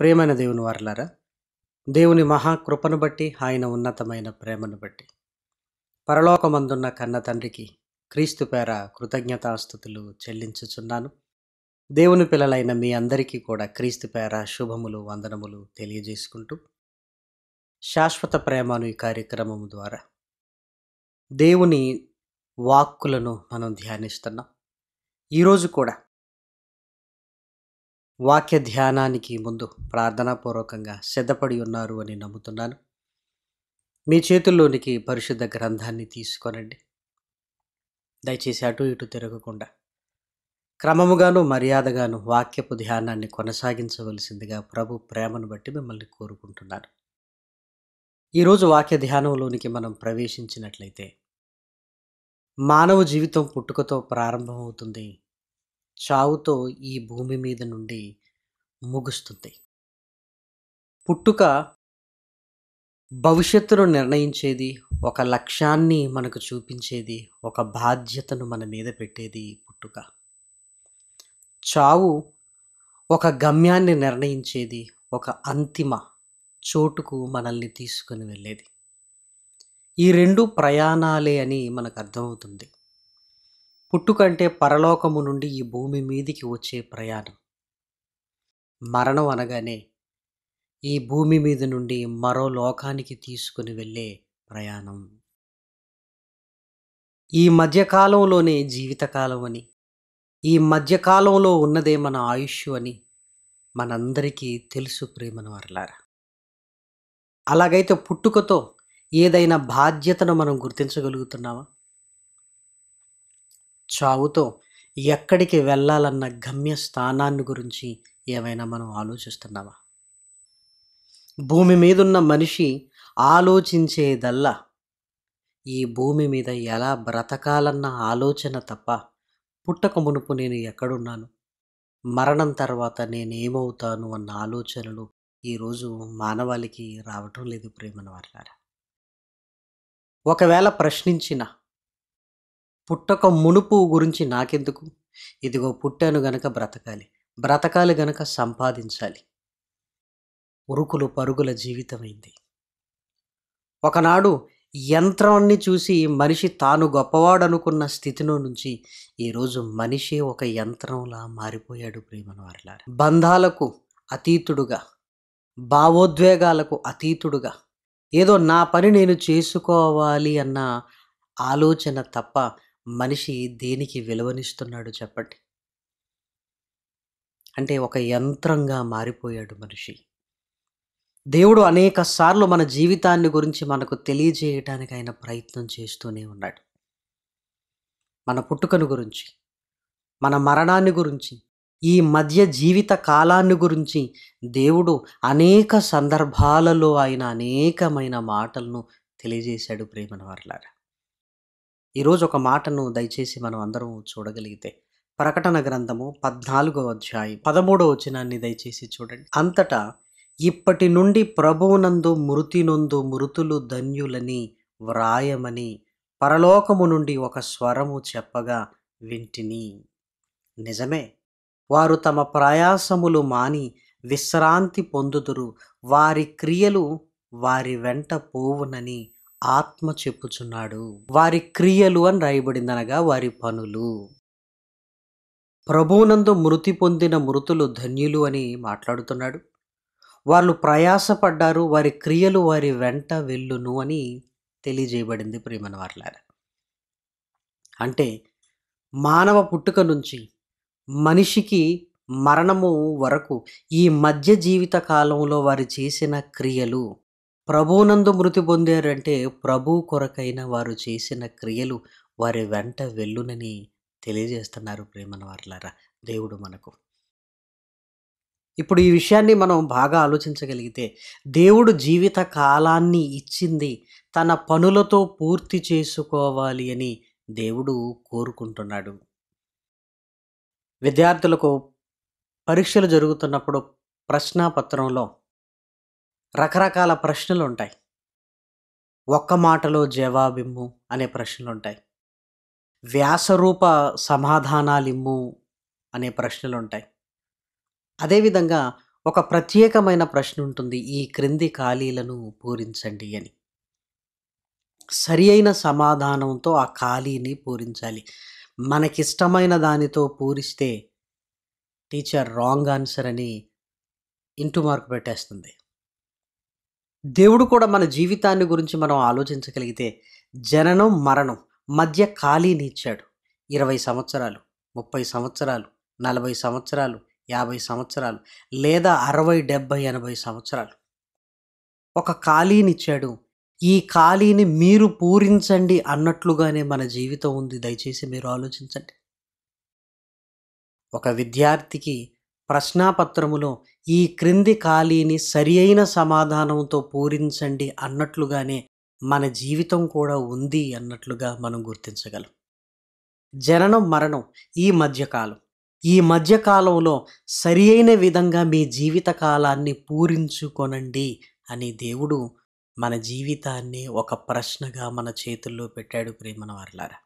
ప్రేమైన దేవుని వర్లారా దేవుని మహాకృపను బట్టి ఆయన ఉన్నతమైన ప్రేమను బట్టి పరలోకమందున్న కన్న తండ్రికి క్రీస్తు పేర కృతజ్ఞతాస్థుతులు చెల్లించుచున్నాను దేవుని పిల్లలైన మీ అందరికీ కూడా క్రీస్తు పేర శుభములు వందనములు తెలియజేసుకుంటూ శాశ్వత ప్రేమను ఈ కార్యక్రమం ద్వారా దేవుని వాక్కులను మనం ధ్యానిస్తున్నాం ఈరోజు కూడా వాక్య ధ్యానానికి ముందు ప్రార్థనాపూర్వకంగా సిద్ధపడి ఉన్నారు అని నమ్ముతున్నాను మీ చేతుల్లోనికి పరిశుద్ధ గ్రంథాన్ని తీసుకొనండి దయచేసి అటు ఇటు తిరగకుండా క్రమముగాను మర్యాదగాను వాక్యపు ధ్యానాన్ని కొనసాగించవలసిందిగా ప్రభు ప్రేమను బట్టి మిమ్మల్ని కోరుకుంటున్నాను ఈరోజు వాక్య ధ్యానంలోనికి మనం ప్రవేశించినట్లయితే మానవ జీవితం పుట్టుకతో ప్రారంభమవుతుంది చావుతో ఈ భూమి మీద నుండి ముగుస్తుంది పుట్టుక భవిష్యత్తును నిర్ణయించేది ఒక లక్ష్యాన్ని మనకు చూపించేది ఒక బాధ్యతను మన మీద పెట్టేది పుట్టుక చావు ఒక గమ్యాన్ని నిర్ణయించేది ఒక అంతిమ చోటుకు మనల్ని తీసుకుని వెళ్ళేది ఈ రెండు ప్రయాణాలే అని మనకు అర్థమవుతుంది పుట్టుకంటే పరలోకము నుండి ఈ భూమి మీదికి వచ్చే ప్రయాణం మరణం అనగానే ఈ భూమి మీద నుండి మరో లోకానికి తీసుకుని వెళ్ళే ప్రయాణం ఈ మధ్యకాలంలోనే జీవితకాలం అని ఈ మధ్యకాలంలో ఉన్నదే మన ఆయుష్ అని మనందరికీ తెలుసు ప్రేమను వర్లారా అలాగైతే పుట్టుకతో ఏదైనా బాధ్యతను మనం గుర్తించగలుగుతున్నామా చావుతో ఎక్కడికి వెళ్ళాలన్న గమ్య స్థానాన్ని గురించి ఏమైనా మనం ఆలోచిస్తున్నామా భూమి మీదున్న మనిషి ఆలోచించేదల్లా ఈ భూమి మీద ఎలా బ్రతకాలన్న ఆలోచన తప్ప పుట్టక మునుపు నేను ఎక్కడున్నాను మరణం తర్వాత నేనేమవుతాను అన్న ఆలోచనలు ఈరోజు మానవాళికి రావటం లేదు ప్రేమను వాళ్ళారా ఒకవేళ ప్రశ్నించిన పుట్టక మునుపు గురించి నాకెందుకు ఇదిగో పుట్టాను గనక బ్రతకాలి బ్రతకాలి గనక సంపాదించాలి ఉరుకులు పరుగుల జీవితమైంది ఒకనాడు యంత్రాన్ని చూసి మనిషి తాను గొప్పవాడనుకున్న స్థితిలో నుంచి ఈరోజు మనిషి ఒక యంత్రంలా మారిపోయాడు ప్రేమను వారిలా బంధాలకు అతీతుడుగా భావోద్వేగాలకు అతీతుడుగా ఏదో నా పని నేను చేసుకోవాలి అన్న ఆలోచన తప్ప మనిషి దేనికి విలువనిస్తున్నాడు చెప్పండి అంటే ఒక యంత్రంగా మారిపోయాడు మనిషి దేవుడు అనేక సార్లు మన జీవితాన్ని గురించి మనకు తెలియజేయటానికి ఆయన ప్రయత్నం చేస్తూనే ఉన్నాడు మన పుట్టుకను గురించి మన మరణాన్ని గురించి ఈ మధ్య జీవిత కాలాన్ని గురించి దేవుడు అనేక సందర్భాలలో ఆయన అనేకమైన మాటలను తెలియజేశాడు ప్రేమన వర్లారా ఈరోజు ఒక మాటను దయచేసి మనం అందరం చూడగలిగితే ప్రకటన గ్రంథము పద్నాలుగో అధ్యాయం పదమూడో వచనాన్ని దయచేసి చూడండి అంతటా ఇప్పటి నుండి ప్రభువునందు మృతి నందు మృతులు ధన్యులని వ్రాయమని పరలోకము నుండి ఒక స్వరము చెప్పగా వింటిని నిజమే వారు తమ ప్రయాసములు మాని విశ్రాంతి పొందుదురు వారి క్రియలు వారి వెంట పోవునని ఆత్మ చెప్పుచున్నాడు వారి క్రియలు అని రాయబడిందనగా వారి పనులు ప్రభువునందు మృతి పొందిన మృతులు ధన్యులు అని మాట్లాడుతున్నాడు వాళ్ళు ప్రయాసపడ్డారు వారి క్రియలు వారి వెంట వెళ్ళును అని తెలియజేయబడింది ప్రేమన వార్లార అంటే మానవ పుట్టుక నుంచి మనిషికి మరణము వరకు ఈ మధ్య జీవిత కాలంలో వారు చేసిన క్రియలు ప్రభువునందు మృతి పొందారంటే ప్రభు కొరకైన వారు చేసిన క్రియలు వారి వెంట వెళ్ళునని తెలియజేస్తున్నారు ప్రేమన వారులారా దేవుడు మనకు ఇప్పుడు ఈ విషయాన్ని మనం బాగా ఆలోచించగలిగితే దేవుడు జీవిత కాలాన్ని ఇచ్చింది తన పనులతో పూర్తి చేసుకోవాలి అని దేవుడు కోరుకుంటున్నాడు విద్యార్థులకు పరీక్షలు జరుగుతున్నప్పుడు ప్రశ్నాపత్రంలో రకరకాల ప్రశ్నలు ఉంటాయి ఒక్క మాటలో జవాబిమ్ము అనే ప్రశ్నలు ఉంటాయి వ్యాసరూప సమాధానాలిమ్ము అనే ప్రశ్నలు ఉంటాయి అదేవిధంగా ఒక ప్రత్యేకమైన ప్రశ్న ఉంటుంది ఈ క్రింది ఖాళీలను పూరించండి అని సరి అయిన సమాధానంతో ఆ ఖాళీని పూరించాలి మనకిష్టమైన దానితో పూరిస్తే టీచర్ రాంగ్ ఆన్సర్ అని ఇంటూ మార్కు పెట్టేస్తుంది దేవుడు కూడా మన జీవితాన్ని గురించి మనం ఆలోచించగలిగితే జననం మరణం మధ్య ఖాళీని ఇచ్చాడు ఇరవై సంవత్సరాలు ముప్పై సంవత్సరాలు నలభై సంవత్సరాలు యాభై సంవత్సరాలు లేదా అరవై డెబ్భై ఎనభై సంవత్సరాలు ఒక ఖాళీని ఇచ్చాడు ఈ ఖాళీని మీరు పూరించండి అన్నట్లుగానే మన జీవితం ఉంది దయచేసి మీరు ఆలోచించండి ఒక విద్యార్థికి ప్రశ్నాపత్రములో ఈ క్రింది ఖాళీని సరి అయిన సమాధానంతో పూరించండి అన్నట్లుగానే మన జీవితం కూడా ఉంది అన్నట్లుగా మనం గుర్తించగలం జననం మరణం ఈ మధ్యకాలం ఈ మధ్యకాలంలో సరి అయిన విధంగా మీ జీవిత కాలాన్ని పూరించుకొనండి అని దేవుడు మన జీవితాన్ని ఒక ప్రశ్నగా మన చేతుల్లో పెట్టాడు ప్రేమన వారలారా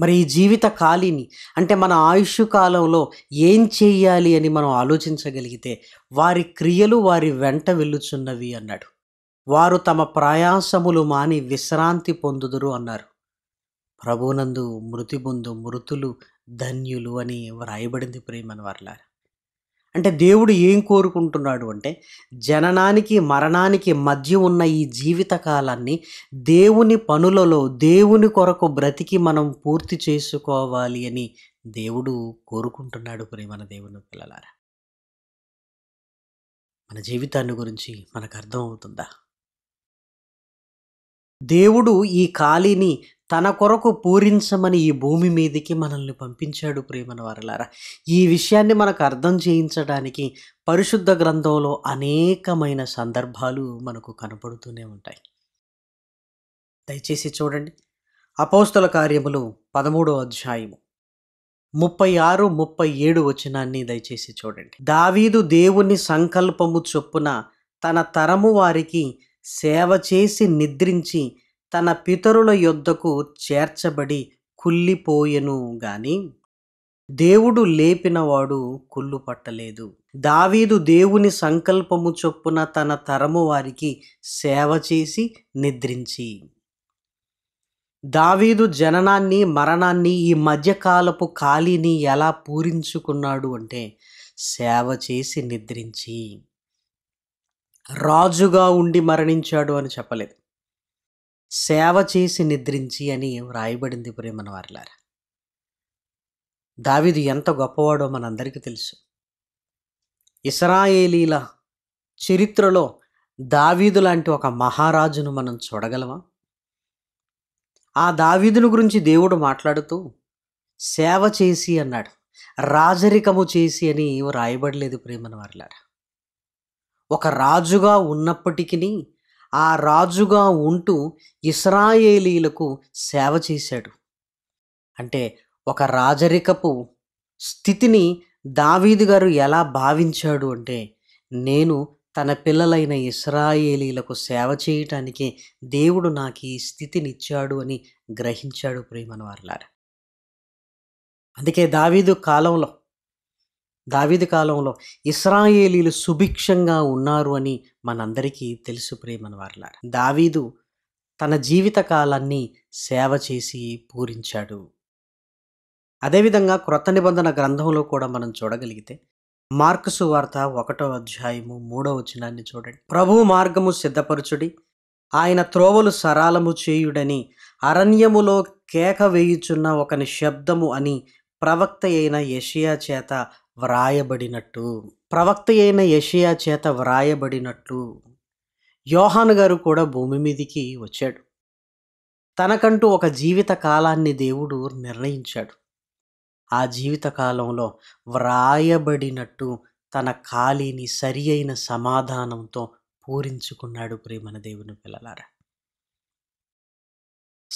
మరి ఈ జీవిత ఖాళీని అంటే మన ఆయుష్ కాలంలో ఏం చేయాలి అని మనం ఆలోచించగలిగితే వారి క్రియలు వారి వెంట వెళ్ళుచున్నవి అన్నాడు వారు తమ ప్రయాసములు మాని విశ్రాంతి పొందుదురు అన్నారు ప్రభునందు మృతి పొందు మృతులు ధన్యులు అని వ్రాయబడింది ప్రేమను వారిలారు అంటే దేవుడు ఏం కోరుకుంటున్నాడు అంటే జననానికి మరణానికి మధ్య ఉన్న ఈ జీవితకాలాన్ని దేవుని పనులలో దేవుని కొరకు బ్రతికి మనం పూర్తి చేసుకోవాలి అని దేవుడు కోరుకుంటున్నాడు మన దేవుని పిల్లలారా మన జీవితాన్ని గురించి మనకు అర్థం అవుతుందా దేవుడు ఈ ఖాళీని తన కొరకు పూరించమని ఈ భూమి మీదకి మనల్ని పంపించాడు ప్రేమన వారిలారా ఈ విషయాన్ని మనకు అర్థం చేయించడానికి పరిశుద్ధ గ్రంథంలో అనేకమైన సందర్భాలు మనకు కనపడుతూనే ఉంటాయి దయచేసి చూడండి అపోస్తుల కార్యములు పదమూడో అధ్యాయము ముప్పై ఆరు ముప్పై ఏడు వచనాన్ని దయచేసి చూడండి దావీదు దేవుని సంకల్పము చొప్పున తన తరము వారికి సేవ చేసి నిద్రించి తన పితరుల యొద్దకు చేర్చబడి కుళ్ళిపోయెను గాని దేవుడు లేపినవాడు కుళ్ళు పట్టలేదు దావీదు దేవుని సంకల్పము చొప్పున తన తరము వారికి సేవ చేసి నిద్రించి దావీదు జననాన్ని మరణాన్ని ఈ మధ్యకాలపు ఖాళీని ఎలా పూరించుకున్నాడు అంటే సేవ చేసి నిద్రించి రాజుగా ఉండి మరణించాడు అని చెప్పలేదు సేవ చేసి నిద్రించి అని వ్రాయబడింది ప్రేమన వారిలారా దావిదు ఎంత గొప్పవాడో మనందరికీ తెలుసు ఇస్రాయేలీల చరిత్రలో దావీదు లాంటి ఒక మహారాజును మనం చూడగలమా ఆ దావీదును గురించి దేవుడు మాట్లాడుతూ సేవ చేసి అన్నాడు రాజరికము చేసి అని రాయబడలేదు ప్రేమను వారిలారా ఒక రాజుగా ఉన్నప్పటికీ ఆ రాజుగా ఉంటూ ఇస్రాయేలీలకు సేవ చేశాడు అంటే ఒక రాజరికపు స్థితిని దావీదు గారు ఎలా భావించాడు అంటే నేను తన పిల్లలైన ఇస్రాయేలీలకు సేవ చేయటానికి దేవుడు నాకు ఈ స్థితినిచ్చాడు అని గ్రహించాడు ప్రేమను అందుకే దావీదు కాలంలో దావిది కాలంలో ఇస్రాయేలీలు సుభిక్షంగా ఉన్నారు అని మనందరికీ తెలుసు ప్రేమను వారలారు దావీదు తన జీవిత కాలాన్ని సేవ చేసి పూరించాడు అదేవిధంగా క్రొత్త నిబంధన గ్రంథంలో కూడా మనం చూడగలిగితే మార్కుసు వార్త ఒకటో అధ్యాయము మూడో వచనాన్ని చూడండి ప్రభు మార్గము సిద్ధపరచుడి ఆయన త్రోవలు సరాలము చేయుడని అరణ్యములో కేక వేయుచున్న ఒకని శబ్దము అని ప్రవక్త అయిన యషియా చేత వ్రాయబడినట్టు ప్రవక్త అయిన యషియా చేత వ్రాయబడినట్లు యోహాను గారు కూడా భూమి మీదికి వచ్చాడు తనకంటూ ఒక జీవిత కాలాన్ని దేవుడు నిర్ణయించాడు ఆ జీవిత కాలంలో వ్రాయబడినట్టు తన ఖాళీని సరి అయిన సమాధానంతో పూరించుకున్నాడు ప్రేమన దేవుని పిల్లలారా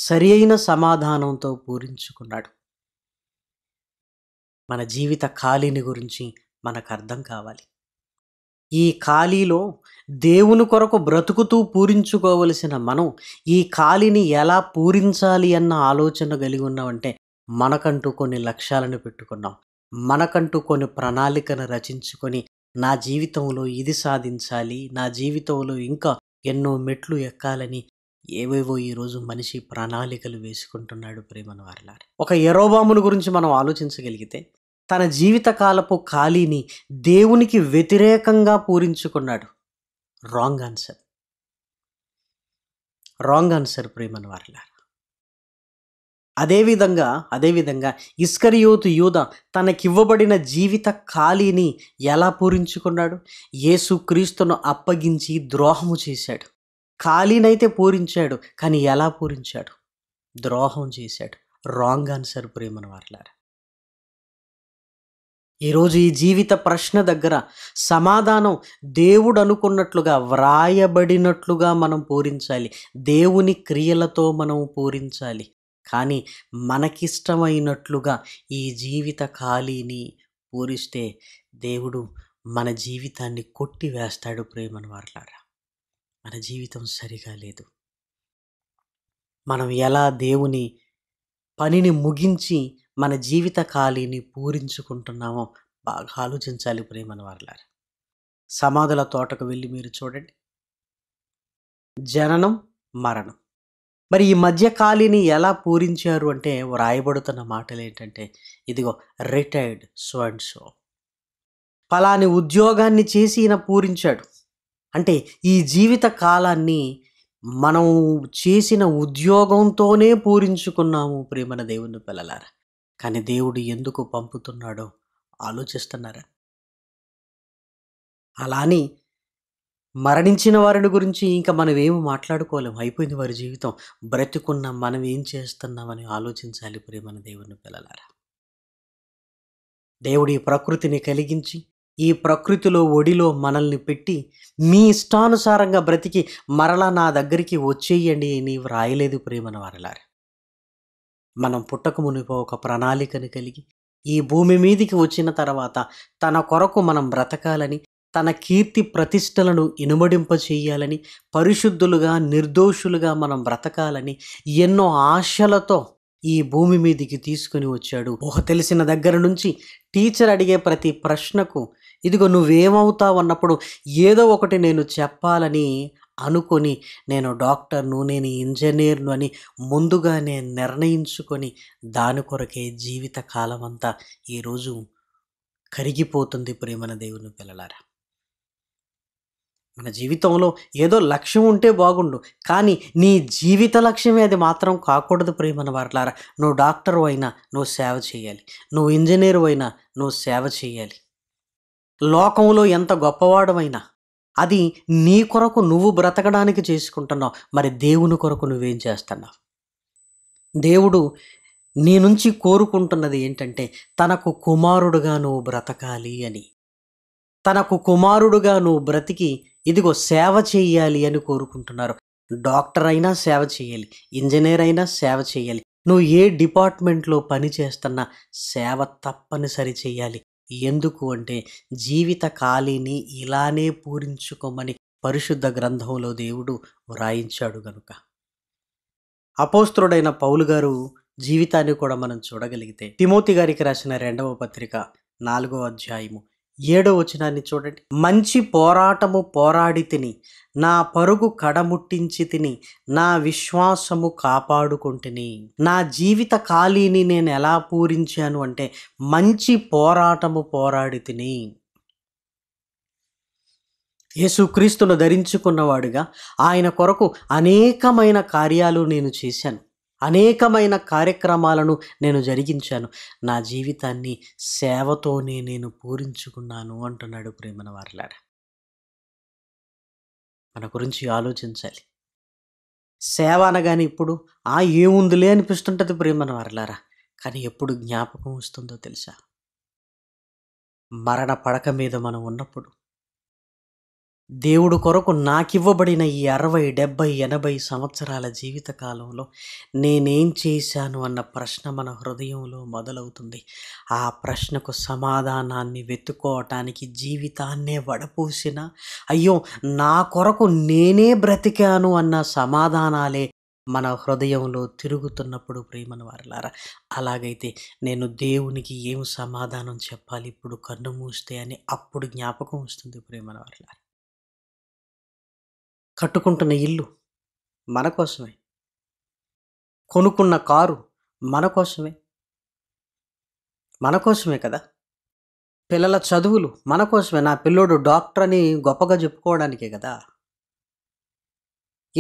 సరి అయిన సమాధానంతో పూరించుకున్నాడు మన జీవిత ఖాళీని గురించి మనకు అర్థం కావాలి ఈ ఖాళీలో దేవుని కొరకు బ్రతుకుతూ పూరించుకోవలసిన మనం ఈ ఖాళీని ఎలా పూరించాలి అన్న ఆలోచన కలిగి ఉన్నామంటే మనకంటూ కొన్ని లక్ష్యాలను పెట్టుకున్నాం మనకంటూ కొన్ని ప్రణాళికను రచించుకొని నా జీవితంలో ఇది సాధించాలి నా జీవితంలో ఇంకా ఎన్నో మెట్లు ఎక్కాలని ఏవేవో ఈరోజు మనిషి ప్రణాళికలు వేసుకుంటున్నాడు ప్రేమను వారలారి ఒక ఎరోబామును గురించి మనం ఆలోచించగలిగితే తన జీవితకాలపు ఖాళీని దేవునికి వ్యతిరేకంగా పూరించుకున్నాడు రాంగ్ ఆన్సర్ రాంగ్ ఆన్సర్ ప్రేమన్ వారిలారా అదేవిధంగా అదేవిధంగా ఇస్కరియోతు యూద తనకివ్వబడిన జీవిత ఖాళీని ఎలా పూరించుకున్నాడు యేసుక్రీస్తును అప్పగించి ద్రోహము చేశాడు ఖాళీనైతే పూరించాడు కానీ ఎలా పూరించాడు ద్రోహం చేశాడు రాంగ్ ఆన్సర్ ప్రేమను వారలారు ఈరోజు ఈ జీవిత ప్రశ్న దగ్గర సమాధానం దేవుడు అనుకున్నట్లుగా వ్రాయబడినట్లుగా మనం పూరించాలి దేవుని క్రియలతో మనం పూరించాలి కానీ మనకిష్టమైనట్లుగా ఈ జీవిత ఖాళీని పూరిస్తే దేవుడు మన జీవితాన్ని కొట్టివేస్తాడు ప్రేమను వాళ్ళారా మన జీవితం సరిగా లేదు మనం ఎలా దేవుని పనిని ముగించి మన జీవిత ఖాళీని పూరించుకుంటున్నామో బాగా ఆలోచించాలి ప్రేమను వర్లారు సమాధుల తోటకు వెళ్ళి మీరు చూడండి జననం మరణం మరి ఈ మధ్య ఖాళీని ఎలా పూరించారు అంటే వ్రాయబడుతున్న మాటలు ఏంటంటే ఇదిగో రిటైర్డ్ సో అండ్ సో పలాని ఉద్యోగాన్ని చేసి ఈయన పూరించాడు అంటే ఈ జీవిత కాలాన్ని మనం చేసిన ఉద్యోగంతోనే పూరించుకున్నాము ప్రేమన దేవుని పిల్లలారా కానీ దేవుడు ఎందుకు పంపుతున్నాడో ఆలోచిస్తున్నారా అలా అని మరణించిన వారిని గురించి ఇంకా మనం ఏమి మాట్లాడుకోలేము అయిపోయింది వారి జీవితం బ్రతుకున్న మనం ఏం చేస్తున్నామని ఆలోచించాలి ప్రేమన దేవుని పిల్లలారా దేవుడు ఈ ప్రకృతిని కలిగించి ఈ ప్రకృతిలో ఒడిలో మనల్ని పెట్టి మీ ఇష్టానుసారంగా బ్రతికి మరలా నా దగ్గరికి వచ్చేయండి నీవు రాయలేదు ప్రేమన వారలారు మనం పుట్టక మునిపో ఒక ప్రణాళికను కలిగి ఈ భూమి మీదికి వచ్చిన తర్వాత తన కొరకు మనం బ్రతకాలని తన కీర్తి ప్రతిష్టలను ఇనుమడింప చేయాలని పరిశుద్ధులుగా నిర్దోషులుగా మనం బ్రతకాలని ఎన్నో ఆశలతో ఈ భూమి మీదికి తీసుకుని వచ్చాడు ఒక తెలిసిన దగ్గర నుంచి టీచర్ అడిగే ప్రతి ప్రశ్నకు ఇదిగో నువ్వేమవుతావు అన్నప్పుడు ఏదో ఒకటి నేను చెప్పాలని అనుకొని నేను డాక్టర్ను నేను ఇంజనీర్ను అని ముందుగానే నిర్ణయించుకొని దాని కొరకే జీవిత కాలం అంతా ఈరోజు కరిగిపోతుంది ప్రేమన దేవుని పిల్లలారా మన జీవితంలో ఏదో లక్ష్యం ఉంటే బాగుండు కానీ నీ జీవిత లక్ష్యమే అది మాత్రం కాకూడదు ప్రేమన వారలారా నువ్వు డాక్టర్ అయినా నువ్వు సేవ చేయాలి నువ్వు ఇంజనీరు అయినా నువ్వు సేవ చేయాలి లోకంలో ఎంత గొప్పవాడమైనా అది నీ కొరకు నువ్వు బ్రతకడానికి చేసుకుంటున్నావు మరి దేవుని కొరకు నువ్వేం చేస్తున్నావు దేవుడు నీ నుంచి కోరుకుంటున్నది ఏంటంటే తనకు కుమారుడుగా నువ్వు బ్రతకాలి అని తనకు కుమారుడుగా నువ్వు బ్రతికి ఇదిగో సేవ చేయాలి అని కోరుకుంటున్నారు డాక్టర్ అయినా సేవ చేయాలి ఇంజనీర్ అయినా సేవ చేయాలి నువ్వు ఏ డిపార్ట్మెంట్లో పని చేస్తున్నా సేవ తప్పనిసరి చేయాలి ఎందుకు అంటే జీవిత ఖాళీని ఇలానే పూరించుకోమని పరిశుద్ధ గ్రంథంలో దేవుడు వ్రాయించాడు గనుక అపోస్త్రుడైన పౌలు గారు జీవితాన్ని కూడా మనం చూడగలిగితే తిమోతి గారికి రాసిన రెండవ పత్రిక నాలుగో అధ్యాయము ఏడో వచనాన్ని చూడండి మంచి పోరాటము పోరాడి తిని నా పరుగు కడముట్టించి తిని నా విశ్వాసము కాపాడుకుంటుని నా జీవిత ఖాళీని నేను ఎలా పూరించాను అంటే మంచి పోరాటము పోరాడి తిని యేసుక్రీస్తును ధరించుకున్నవాడుగా ఆయన కొరకు అనేకమైన కార్యాలు నేను చేశాను అనేకమైన కార్యక్రమాలను నేను జరిగించాను నా జీవితాన్ని సేవతోనే నేను పూరించుకున్నాను అంటున్నాడు ప్రేమన వార్లాడ మన గురించి ఆలోచించాలి సేవ అనగానే ఇప్పుడు ఆ ఏముందిలే అనిపిస్తుంటుంది ప్రేమన వారిలారా కానీ ఎప్పుడు జ్ఞాపకం వస్తుందో తెలుసా మరణ పడక మీద మనం ఉన్నప్పుడు దేవుడు కొరకు నాకివ్వబడిన ఈ అరవై డెబ్బై ఎనభై సంవత్సరాల జీవితకాలంలో నేనేం చేశాను అన్న ప్రశ్న మన హృదయంలో మొదలవుతుంది ఆ ప్రశ్నకు సమాధానాన్ని వెతుక్కోవటానికి జీవితాన్నే వడపూసిన అయ్యో నా కొరకు నేనే బ్రతికాను అన్న సమాధానాలే మన హృదయంలో తిరుగుతున్నప్పుడు ప్రేమను వారలారా అలాగైతే నేను దేవునికి ఏం సమాధానం చెప్పాలి ఇప్పుడు కన్ను మూస్తే అని అప్పుడు జ్ఞాపకం వస్తుంది ప్రేమను వారలారా కట్టుకుంటున్న ఇల్లు మన కోసమే కొనుక్కున్న కారు మన కోసమే మన కోసమే కదా పిల్లల చదువులు మన కోసమే నా పిల్లోడు డాక్టర్ అని గొప్పగా చెప్పుకోవడానికే కదా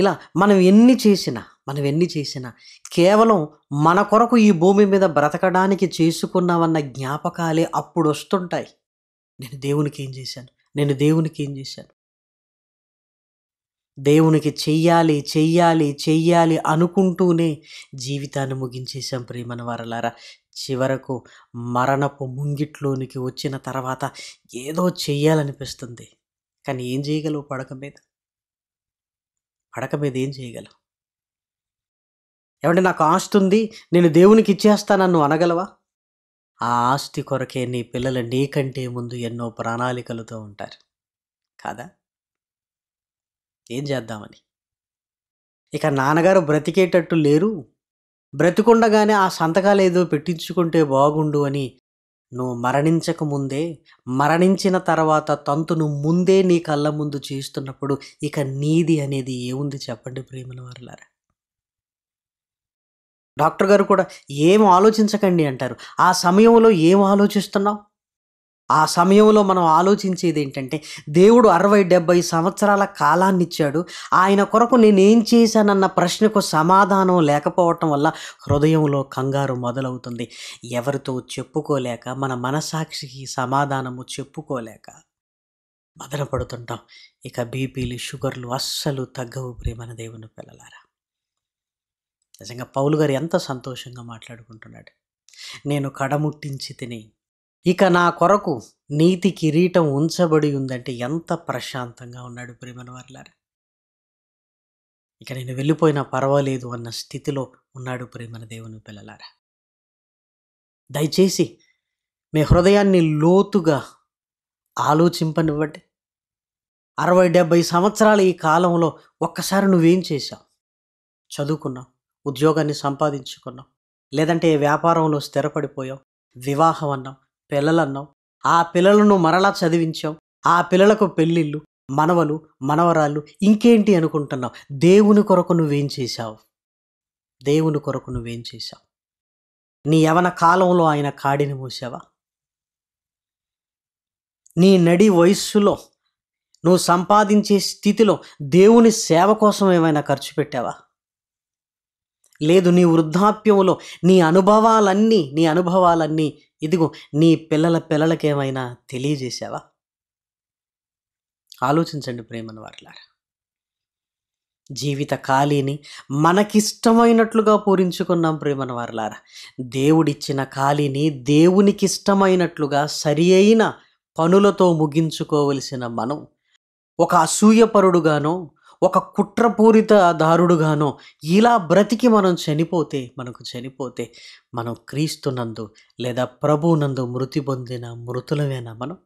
ఇలా మనం ఎన్ని చేసినా మనం ఎన్ని చేసినా కేవలం మన కొరకు ఈ భూమి మీద బ్రతకడానికి చేసుకున్నామన్న జ్ఞాపకాలే అప్పుడు వస్తుంటాయి నేను దేవునికి ఏం చేశాను నేను దేవునికి ఏం చేశాను దేవునికి చెయ్యాలి చెయ్యాలి చెయ్యాలి అనుకుంటూనే జీవితాన్ని ముగించేశాం ప్రియమన వారలారా చివరకు మరణపు ముంగిట్లోనికి వచ్చిన తర్వాత ఏదో చెయ్యాలనిపిస్తుంది కానీ ఏం చేయగలవు పడక మీద పడక మీద ఏం చేయగలవు ఏమంటే నాకు ఆస్తి ఉంది నేను దేవునికి ఇచ్చేస్తానన్ను అనగలవా ఆ ఆస్తి కొరకే నీ పిల్లలు నీకంటే ముందు ఎన్నో ప్రణాళికలతో ఉంటారు కాదా ఏం చేద్దామని ఇక నాన్నగారు బ్రతికేటట్టు లేరు బ్రతికుండగానే ఆ సంతకాలు ఏదో పెట్టించుకుంటే బాగుండు అని నువ్వు మరణించక ముందే మరణించిన తర్వాత తంతును ముందే నీ కళ్ళ ముందు చేస్తున్నప్పుడు ఇక నీది అనేది ఏముంది చెప్పండి ప్రేమల వారులారా డాక్టర్ గారు కూడా ఏం ఆలోచించకండి అంటారు ఆ సమయంలో ఏం ఆలోచిస్తున్నావు ఆ సమయంలో మనం ఆలోచించేది ఏంటంటే దేవుడు అరవై డెబ్బై సంవత్సరాల కాలాన్ని ఇచ్చాడు ఆయన కొరకు నేనేం చేశానన్న ప్రశ్నకు సమాధానం లేకపోవటం వల్ల హృదయంలో కంగారు మొదలవుతుంది ఎవరితో చెప్పుకోలేక మన మనసాక్షికి సమాధానము చెప్పుకోలేక మదన పడుతుంటాం ఇక బీపీలు షుగర్లు అస్సలు తగ్గవు ప్రేమన దేవుని పిల్లలారా నిజంగా పౌలు గారు ఎంత సంతోషంగా మాట్లాడుకుంటున్నాడు నేను కడముట్టించి తిని ఇక నా కొరకు నీతి కిరీటం ఉంచబడి ఉందంటే ఎంత ప్రశాంతంగా ఉన్నాడు ప్రేమను వర్లారు ఇక నేను వెళ్ళిపోయినా పర్వాలేదు అన్న స్థితిలో ఉన్నాడు ప్రేమన దేవుని పిల్లలారా దయచేసి మీ హృదయాన్ని లోతుగా ఆలోచింపనివ్వండి అరవై డెబ్భై సంవత్సరాల ఈ కాలంలో ఒక్కసారి నువ్వేం చేశావు చదువుకున్నావు ఉద్యోగాన్ని సంపాదించుకున్నావు లేదంటే వ్యాపారంలో స్థిరపడిపోయావు వివాహం అన్నావు పిల్లలు అన్నావు ఆ పిల్లలను మరలా చదివించావు ఆ పిల్లలకు పెళ్ళిళ్ళు మనవలు మనవరాళ్ళు ఇంకేంటి అనుకుంటున్నావు దేవుని కొరకు నువ్వేం చేశావు దేవుని కొరకు నువ్వేం చేశావు నీ యవన కాలంలో ఆయన కాడిని మూసావా నీ నడి వయస్సులో నువ్వు సంపాదించే స్థితిలో దేవుని సేవ కోసం ఏమైనా ఖర్చు పెట్టావా లేదు నీ వృద్ధాప్యంలో నీ అనుభవాలన్నీ నీ అనుభవాలన్నీ ఇదిగో నీ పిల్లల పిల్లలకేమైనా తెలియజేశావా ఆలోచించండి ప్రేమను వాట్లారా జీవిత ఖాళీని మనకిష్టమైనట్లుగా పూరించుకున్నాం ప్రేమను వారలారా దేవుడిచ్చిన ఖాళీని ఇష్టమైనట్లుగా సరి అయిన పనులతో ముగించుకోవలసిన మనం ఒక అసూయపరుడుగానో ఒక కుట్రపూరిత దారుడుగానో ఇలా బ్రతికి మనం చనిపోతే మనకు చనిపోతే మనం క్రీస్తునందు లేదా ప్రభునందు మృతి పొందిన మృతులమేనా మనం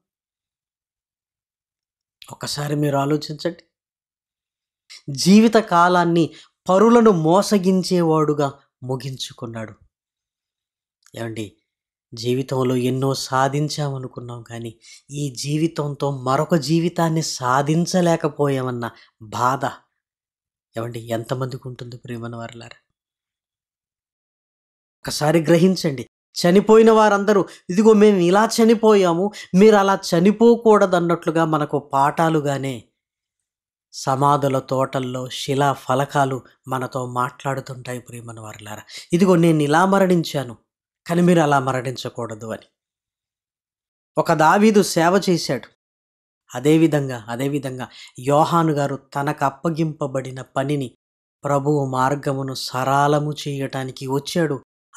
ఒకసారి మీరు ఆలోచించండి జీవిత కాలాన్ని పరులను మోసగించేవాడుగా ముగించుకున్నాడు ఏమండి జీవితంలో ఎన్నో సాధించామనుకున్నాం కానీ ఈ జీవితంతో మరొక జీవితాన్ని సాధించలేకపోయామన్న బాధ ఏమండి ఎంతమందికి ఉంటుంది ప్రేమన వారులారా ఒకసారి గ్రహించండి చనిపోయిన వారందరూ ఇదిగో మేము ఇలా చనిపోయాము మీరు అలా చనిపోకూడదన్నట్లుగా మనకు పాఠాలుగానే సమాధుల తోటల్లో శిలా ఫలకాలు మనతో మాట్లాడుతుంటాయి ప్రియమని వారులారా ఇదిగో నేను ఇలా మరణించాను కానీ మీరు అలా మరణించకూడదు అని ఒక దావీదు సేవ చేశాడు అదేవిధంగా అదేవిధంగా యోహాను గారు తనకు అప్పగింపబడిన పనిని ప్రభువు మార్గమును సరాలము చేయటానికి వచ్చాడు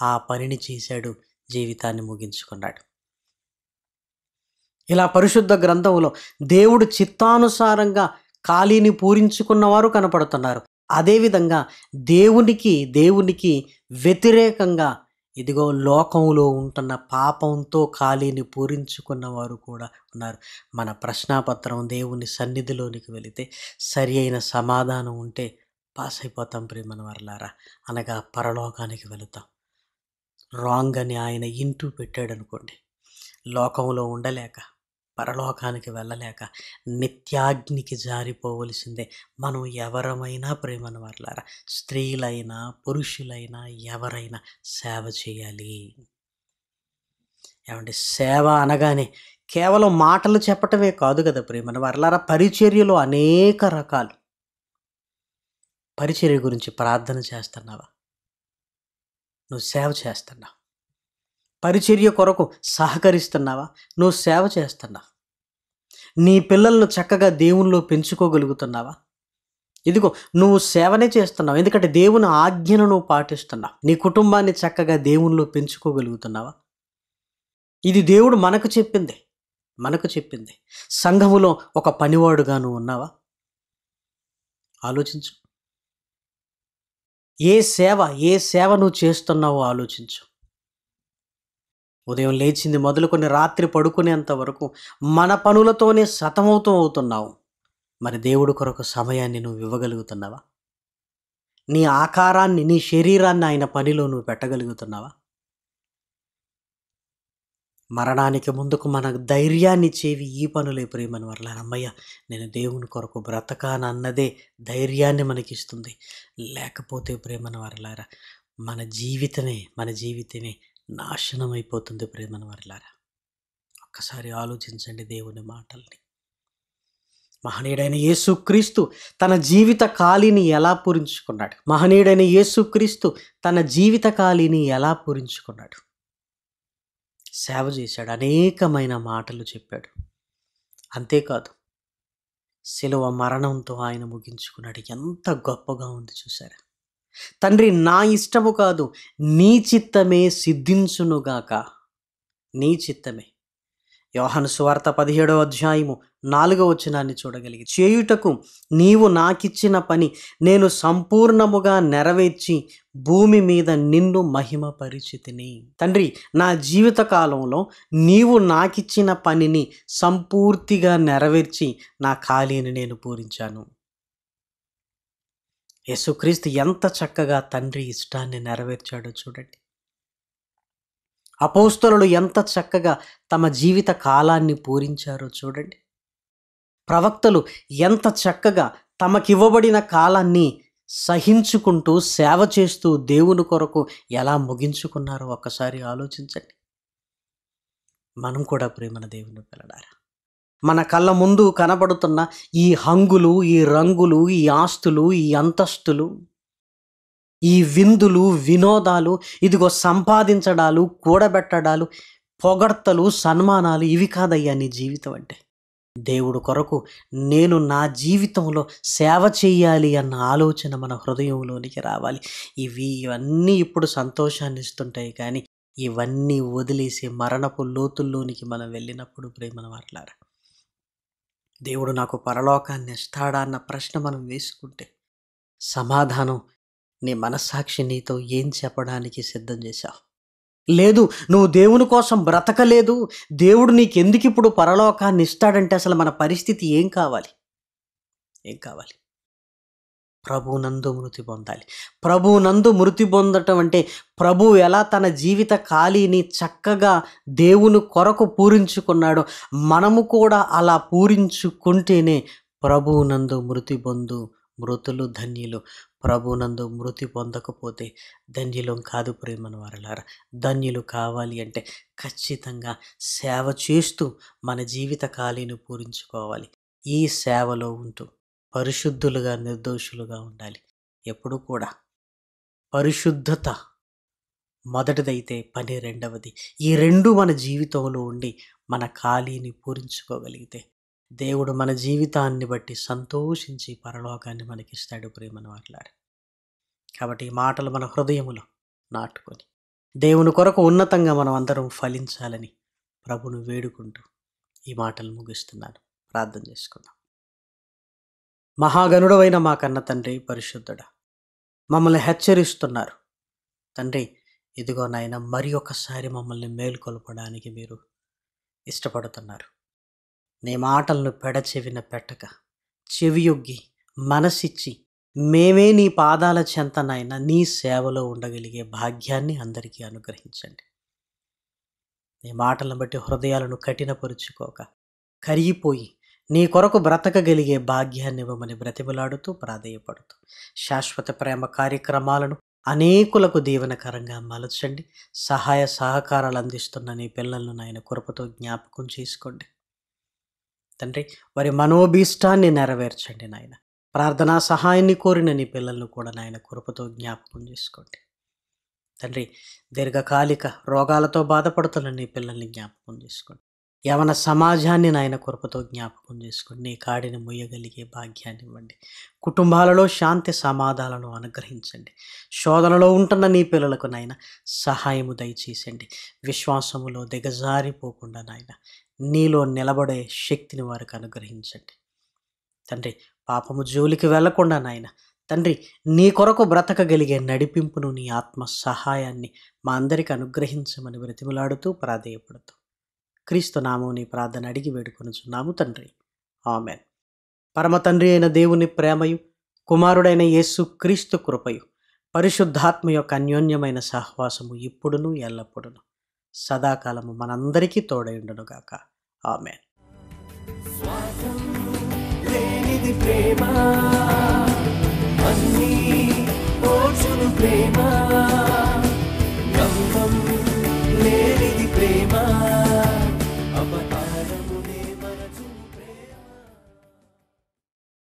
ఆ పనిని చేశాడు జీవితాన్ని ముగించుకున్నాడు ఇలా పరిశుద్ధ గ్రంథంలో దేవుడు చిత్తానుసారంగా ఖాళీని పూరించుకున్నవారు కనపడుతున్నారు అదేవిధంగా దేవునికి దేవునికి వ్యతిరేకంగా ఇదిగో లోకంలో ఉంటున్న పాపంతో ఖాళీని పూరించుకున్న వారు కూడా ఉన్నారు మన ప్రశ్నాపత్రం దేవుని సన్నిధిలోనికి వెళితే సరి అయిన సమాధానం ఉంటే పాస్ అయిపోతాం ప్రేమన వర్లారా అనగా పరలోకానికి వెళుతాం రాంగ్ అని ఆయన ఇంటూ పెట్టాడు అనుకోండి లోకంలో ఉండలేక పరలోకానికి వెళ్ళలేక నిత్యాగ్నికి జారిపోవలసిందే మనం ఎవరమైనా ప్రేమను వర్లారా స్త్రీలైనా పురుషులైనా ఎవరైనా సేవ చేయాలి ఏమంటే సేవ అనగానే కేవలం మాటలు చెప్పటమే కాదు కదా ప్రేమను వర్లారా పరిచర్యలు అనేక రకాలు పరిచర్య గురించి ప్రార్థన చేస్తున్నావా నువ్వు సేవ చేస్తున్నావు పరిచర్య కొరకు సహకరిస్తున్నావా నువ్వు సేవ చేస్తున్నావా నీ పిల్లలను చక్కగా దేవుణ్ణిలో పెంచుకోగలుగుతున్నావా ఇదిగో నువ్వు సేవనే చేస్తున్నావు ఎందుకంటే దేవుని ఆజ్ఞను నువ్వు పాటిస్తున్నావు నీ కుటుంబాన్ని చక్కగా దేవునిలో పెంచుకోగలుగుతున్నావా ఇది దేవుడు మనకు చెప్పింది మనకు చెప్పింది సంఘములో ఒక పనివాడుగా నువ్వు ఉన్నావా ఆలోచించు ఏ సేవ ఏ సేవ నువ్వు చేస్తున్నావో ఆలోచించు ఉదయం లేచింది మొదలుకొని రాత్రి పడుకునేంత వరకు మన పనులతోనే సతమవుతం అవుతున్నావు మరి దేవుడు కొరకు సమయాన్ని నువ్వు ఇవ్వగలుగుతున్నావా నీ ఆకారాన్ని నీ శరీరాన్ని ఆయన పనిలో నువ్వు పెట్టగలుగుతున్నావా మరణానికి ముందుకు మన ధైర్యాన్ని చేవి ఈ పనులే ప్రేమని వల్ల అమ్మయ్య నేను దేవుని కొరకు బ్రతకానన్నదే ధైర్యాన్ని మనకిస్తుంది లేకపోతే ప్రేమని వరలారా మన జీవితమే మన జీవితమే నాశనం అయిపోతుంది ప్రేమను వర్లారా ఒక్కసారి ఆలోచించండి దేవుని మాటల్ని మహనీయుడైన యేసుక్రీస్తు తన జీవిత ఖాళీని ఎలా పూరించుకున్నాడు మహనీయుడైన యేసుక్రీస్తు తన జీవిత ఖాళీని ఎలా పూరించుకున్నాడు సేవ చేశాడు అనేకమైన మాటలు చెప్పాడు అంతేకాదు సిలువ మరణంతో ఆయన ముగించుకున్నాడు ఎంత గొప్పగా ఉంది చూసారా తండ్రి నా ఇష్టము కాదు నీ చిత్తమే సిద్ధించునుగాక నీ చిత్తమే యోహన్ సువార్త పదిహేడవ అధ్యాయము నాలుగవ వచనాన్ని చూడగలిగి చేయుటకు నీవు నాకిచ్చిన పని నేను సంపూర్ణముగా నెరవేర్చి భూమి మీద నిన్ను మహిమ పరిచితిని తండ్రి నా జీవిత కాలంలో నీవు నాకిచ్చిన పనిని సంపూర్తిగా నెరవేర్చి నా ఖాళీని నేను పూరించాను యేసుక్రీస్తు ఎంత చక్కగా తండ్రి ఇష్టాన్ని నెరవేర్చాడో చూడండి అపోస్తలు ఎంత చక్కగా తమ జీవిత కాలాన్ని పూరించారో చూడండి ప్రవక్తలు ఎంత చక్కగా తమకివ్వబడిన కాలాన్ని సహించుకుంటూ సేవ చేస్తూ దేవుని కొరకు ఎలా ముగించుకున్నారో ఒక్కసారి ఆలోచించండి మనం కూడా ప్రేమన దేవుని వెళ్ళడారా మన కళ్ళ ముందు కనబడుతున్న ఈ హంగులు ఈ రంగులు ఈ ఆస్తులు ఈ అంతస్తులు ఈ విందులు వినోదాలు ఇదిగో సంపాదించడాలు కూడబెట్టడాలు పొగడ్తలు సన్మానాలు ఇవి కాదయ్యా నీ జీవితం అంటే దేవుడు కొరకు నేను నా జీవితంలో సేవ చేయాలి అన్న ఆలోచన మన హృదయంలోనికి రావాలి ఇవి ఇవన్నీ ఇప్పుడు సంతోషాన్ని ఇస్తుంటాయి కానీ ఇవన్నీ వదిలేసి మరణపు లోతుల్లోనికి మనం వెళ్ళినప్పుడు ప్రేమను మాట్లాడారు దేవుడు నాకు పరలోకాన్ని ఇస్తాడా అన్న ప్రశ్న మనం వేసుకుంటే సమాధానం నీ మనస్సాక్షి నీతో ఏం చెప్పడానికి సిద్ధం చేశావు లేదు నువ్వు దేవుని కోసం బ్రతకలేదు దేవుడు నీకెందుకు ఇప్పుడు పరలోకాన్ని ఇస్తాడంటే అసలు మన పరిస్థితి ఏం కావాలి ఏం కావాలి ప్రభునందు మృతి పొందాలి ప్రభునందు మృతి పొందటం అంటే ప్రభు ఎలా తన జీవిత ఖాళీని చక్కగా దేవుని కొరకు పూరించుకున్నాడో మనము కూడా అలా పూరించుకుంటేనే ప్రభునందు మృతి పొందు మృతులు ధన్యులు ప్రభునందు మృతి పొందకపోతే ధన్యులం కాదు ప్రేమను వారలారా ధన్యులు కావాలి అంటే ఖచ్చితంగా సేవ చేస్తూ మన జీవిత ఖాళీని పూరించుకోవాలి ఈ సేవలో ఉంటూ పరిశుద్ధులుగా నిర్దోషులుగా ఉండాలి ఎప్పుడు కూడా పరిశుద్ధత మొదటిదైతే పని రెండవది ఈ రెండు మన జీవితంలో ఉండి మన ఖాళీని పూరించుకోగలిగితే దేవుడు మన జీవితాన్ని బట్టి సంతోషించి పరలోకాన్ని మనకిస్తాడు ప్రేమను మాట్లాడు కాబట్టి ఈ మాటలు మన హృదయములో నాటుకొని దేవుని కొరకు ఉన్నతంగా మనం అందరం ఫలించాలని ప్రభును వేడుకుంటూ ఈ మాటలు ముగిస్తున్నాను ప్రార్థన చేసుకుందాం మహాగనుడవైన మా కన్న తండ్రి పరిశుద్ధుడ మమ్మల్ని హెచ్చరిస్తున్నారు తండ్రి ఇదిగో నాయన మరి ఒకసారి మమ్మల్ని మేల్కొల్పడానికి మీరు ఇష్టపడుతున్నారు నీ మాటలను పెడచెవిన పెట్టక చెవియొగ్గి మనసిచ్చి మేమే నీ పాదాల చెంతనైనా నీ సేవలో ఉండగలిగే భాగ్యాన్ని అందరికీ అనుగ్రహించండి నీ మాటలను బట్టి హృదయాలను కఠినపరుచుకోక కరిగిపోయి నీ కొరకు బ్రతకగలిగే భాగ్యాన్ని ఇవ్వమని బ్రతిమలాడుతూ ప్రాధేయపడుతూ శాశ్వత ప్రేమ కార్యక్రమాలను అనేకులకు దీవెనకరంగా మలచండి సహాయ సహకారాలు అందిస్తున్న నీ పిల్లలను నాయన కృపతో జ్ఞాపకం చేసుకోండి తండ్రి వారి మనోభీష్టాన్ని నెరవేర్చండి నాయన ప్రార్థనా సహాయాన్ని కోరిన నీ పిల్లలను కూడా నాయన కృపతో జ్ఞాపకం చేసుకోండి తండ్రి దీర్ఘకాలిక రోగాలతో బాధపడుతున్న నీ పిల్లల్ని జ్ఞాపకం చేసుకోండి యవన సమాజాన్ని నాయన కృపతో జ్ఞాపకం చేసుకుని నీ కాడిని మొయ్యగలిగే భాగ్యాన్ని ఇవ్వండి కుటుంబాలలో శాంతి సమాధానాలను అనుగ్రహించండి శోధనలో ఉంటున్న నీ పిల్లలకు నాయన సహాయము దయచేసండి విశ్వాసములో దిగజారిపోకుండా నాయన నీలో నిలబడే శక్తిని వారికి అనుగ్రహించండి తండ్రి పాపము జోలికి వెళ్లకుండా నాయన తండ్రి నీ కొరకు బ్రతకగలిగే నడిపింపును నీ ఆత్మ సహాయాన్ని మా అందరికి అనుగ్రహించమని బ్రతిమలాడుతూ ప్రాధేయపడుతూ క్రీస్తు నామముని ప్రార్థన అడిగి వేడుకొనుచున్నాము తండ్రి ఆమెన్ పరమ తండ్రి అయిన దేవుని ప్రేమయు కుమారుడైన యేసు క్రీస్తు కృపయు పరిశుద్ధాత్మ యొక్క అన్యోన్యమైన సహవాసము ఇప్పుడును ఎల్లప్పుడును సదాకాలము మనందరికీ తోడయుండునుగాక ఆమెన్ ప్రేమ లేనిది